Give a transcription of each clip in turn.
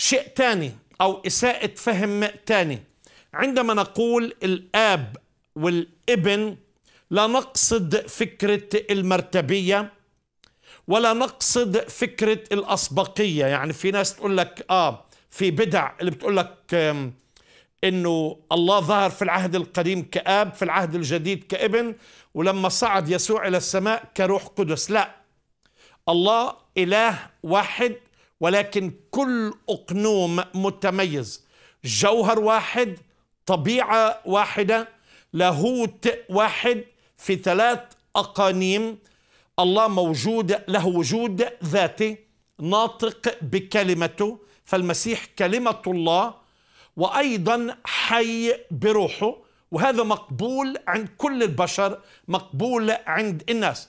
شيء ثاني أو إساءة فهم ثاني عندما نقول الآب والابن لا نقصد فكرة المرتبية ولا نقصد فكرة الأسبقية يعني في ناس تقول لك آه في بدع اللي بتقول لك انه الله ظهر في العهد القديم كاب في العهد الجديد كابن ولما صعد يسوع الى السماء كروح قدس لا الله اله واحد ولكن كل أقنوم متميز جوهر واحد طبيعة واحدة لاهوت واحد في ثلاث أقانيم الله موجود له وجود ذاتي ناطق بكلمته فالمسيح كلمة الله وأيضا حي بروحه وهذا مقبول عند كل البشر مقبول عند الناس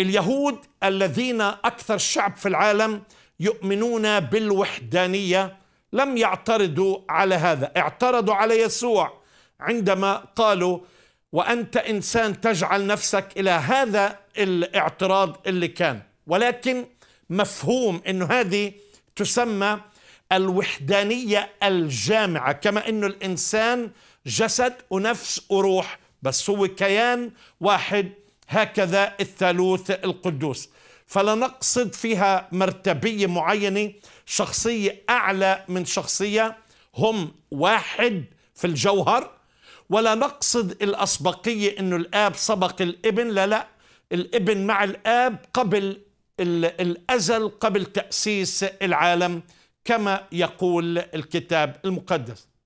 اليهود الذين أكثر شعب في العالم يؤمنون بالوحدانية لم يعترضوا على هذا اعترضوا على يسوع عندما قالوا وأنت إنسان تجعل نفسك إلى هذا الاعتراض اللي كان ولكن مفهوم أنه هذه تسمى الوحدانية الجامعة كما أنه الإنسان جسد ونفس وروح بس هو كيان واحد هكذا الثالوث القدوس فلا نقصد فيها مرتبية معينة شخصية أعلى من شخصية هم واحد في الجوهر ولا نقصد الأسبقية أنه الآب سبق الابن لا لا الابن مع الآب قبل الأزل قبل تأسيس العالم كما يقول الكتاب المقدس